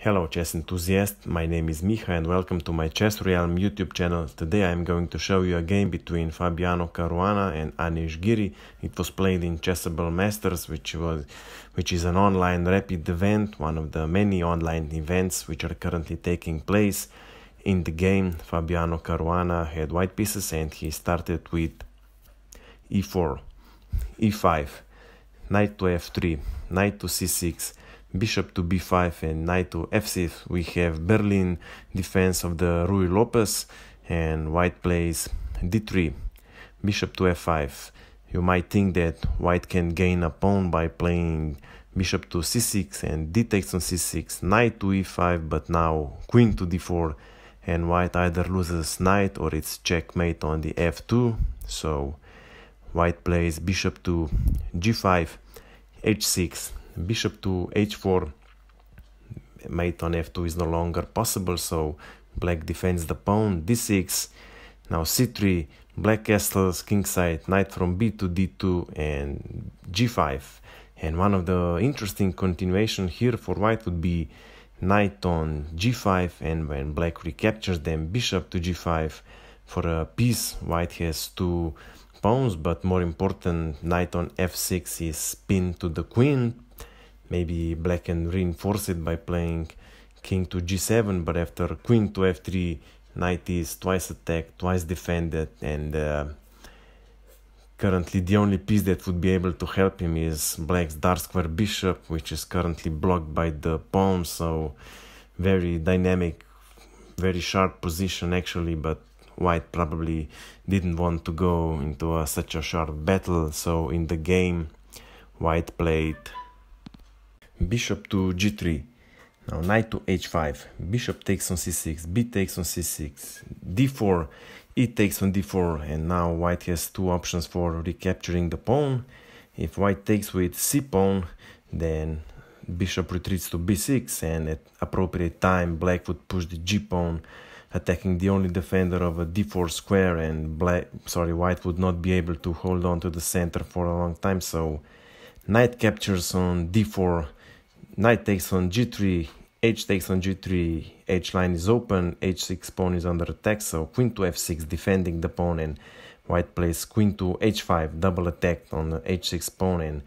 Hello chess enthusiasts. my name is Micha and welcome to my Chess Realm YouTube channel. Today I am going to show you a game between Fabiano Caruana and Anish Giri. It was played in Chessable Masters, which was which is an online rapid event, one of the many online events which are currently taking place. In the game, Fabiano Caruana had white pieces and he started with e4, e5, knight to f3, knight to c6, bishop to b5 and knight to f6 we have Berlin defense of the Ruy Lopez and white plays d3 bishop to f5 you might think that white can gain a pawn by playing bishop to c6 and d takes on c6 knight to e5 but now queen to d4 and white either loses knight or it's checkmate on the f2 so white plays bishop to g5 h6 bishop to h4 mate on f2 is no longer possible so black defends the pawn d6 now c3 black castles kingside knight from b to d2 and g5 and one of the interesting continuation here for white would be knight on g5 and when black recaptures them bishop to g5 for a piece white has two pawns but more important knight on f6 is pinned to the queen Maybe black can reinforce it by playing king to g7, but after queen to f3, knight is twice attacked, twice defended, and uh, currently the only piece that would be able to help him is black's dark square bishop, which is currently blocked by the pawn, so very dynamic, very sharp position actually, but white probably didn't want to go into a, such a sharp battle, so in the game white played bishop to g3 now knight to h5 bishop takes on c6 b takes on c6 d4 e takes on d4 and now white has two options for recapturing the pawn if white takes with c pawn then bishop retreats to b6 and at appropriate time black would push the g pawn attacking the only defender of a d4 square and black sorry white would not be able to hold on to the center for a long time so knight captures on d4 knight takes on g3, h takes on g3, h line is open, h6 pawn is under attack, so queen to f6 defending the pawn and white plays queen to h5, double attack on the h6 pawn and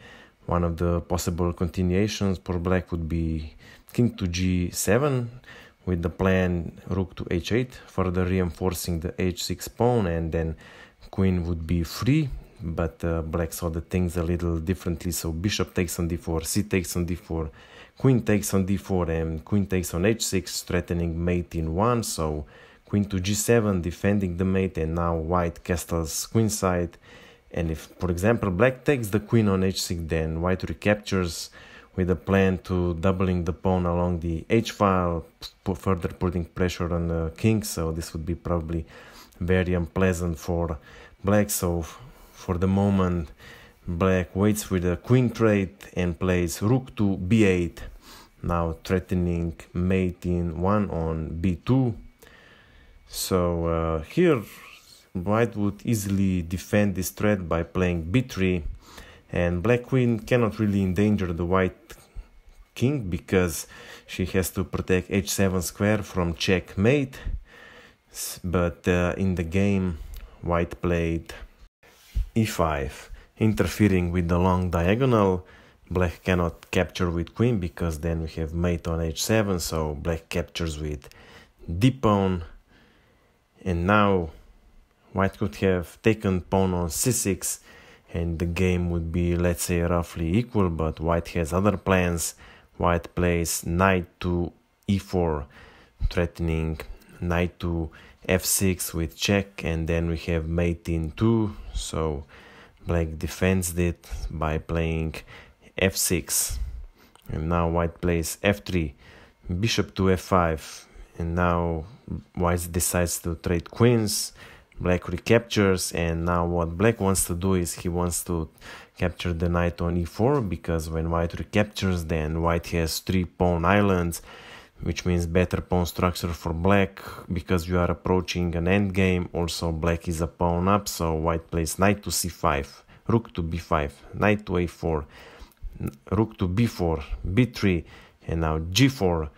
one of the possible continuations for black would be king to g7 with the plan rook to h8, further reinforcing the h6 pawn and then queen would be free but uh, black saw the things a little differently. So bishop takes on d4, c takes on d4, queen takes on d4, and queen takes on h6, threatening mate in one. So queen to g7, defending the mate, and now white castles queen side. And if, for example, black takes the queen on h6, then white recaptures with a plan to doubling the pawn along the h-file, further putting pressure on the uh, king, so this would be probably very unpleasant for black, so for the moment, black waits with a queen trade and plays rook to b8, now threatening mate in 1 on b2. So uh, here, white would easily defend this threat by playing b3, and black queen cannot really endanger the white king because she has to protect h7 square from checkmate but uh, in the game white played e5, interfering with the long diagonal. Black cannot capture with queen because then we have mate on h7, so black captures with d pawn. And now white could have taken pawn on c6 and the game would be, let's say, roughly equal, but white has other plans. White plays knight to e4, threatening knight to f6 with check and then we have mate in 2 so black defends it by playing f6 and now white plays f3 bishop to f5 and now white decides to trade queens black recaptures and now what black wants to do is he wants to capture the knight on e4 because when white recaptures then white has three pawn islands which means better pawn structure for black because you are approaching an endgame. Also, black is a pawn up, so white plays knight to c5, rook to b5, knight to a4, rook to b4, b3, and now g4.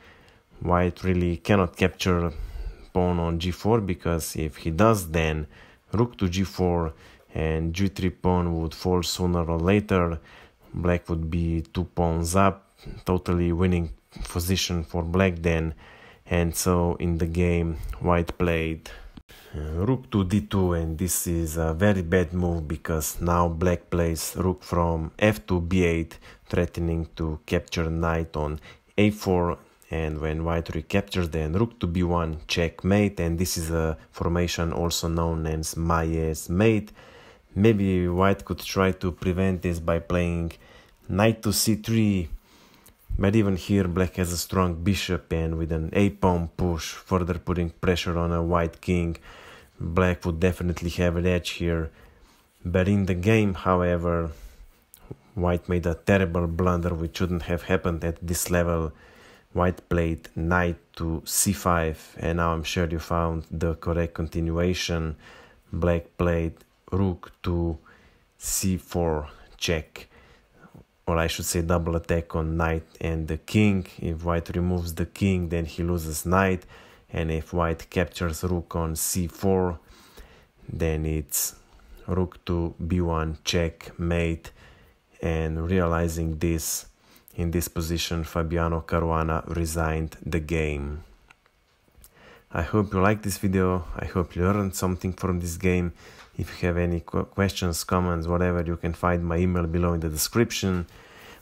White really cannot capture pawn on g4 because if he does, then rook to g4 and g3 pawn would fall sooner or later. Black would be two pawns up, totally winning position for black then and so in the game white played uh, rook to d2 and this is a very bad move because now black plays rook from f to b8 threatening to capture knight on a4 and when white recaptures then rook to b1 checkmate and this is a formation also known as Maye's mate maybe white could try to prevent this by playing knight to c3 but even here, black has a strong bishop and with an a-pawn push, further putting pressure on a white king. Black would definitely have an edge here. But in the game, however, white made a terrible blunder which shouldn't have happened at this level. White played knight to c5 and now I'm sure you found the correct continuation. Black played rook to c4 check or I should say double attack on knight and the king. If white removes the king, then he loses knight. And if white captures rook on c4, then it's rook to b1 checkmate. And realizing this, in this position, Fabiano Caruana resigned the game. I hope you like this video, I hope you learned something from this game. If you have any questions, comments, whatever, you can find my email below in the description.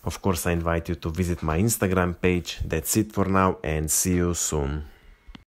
Of course, I invite you to visit my Instagram page. That's it for now and see you soon.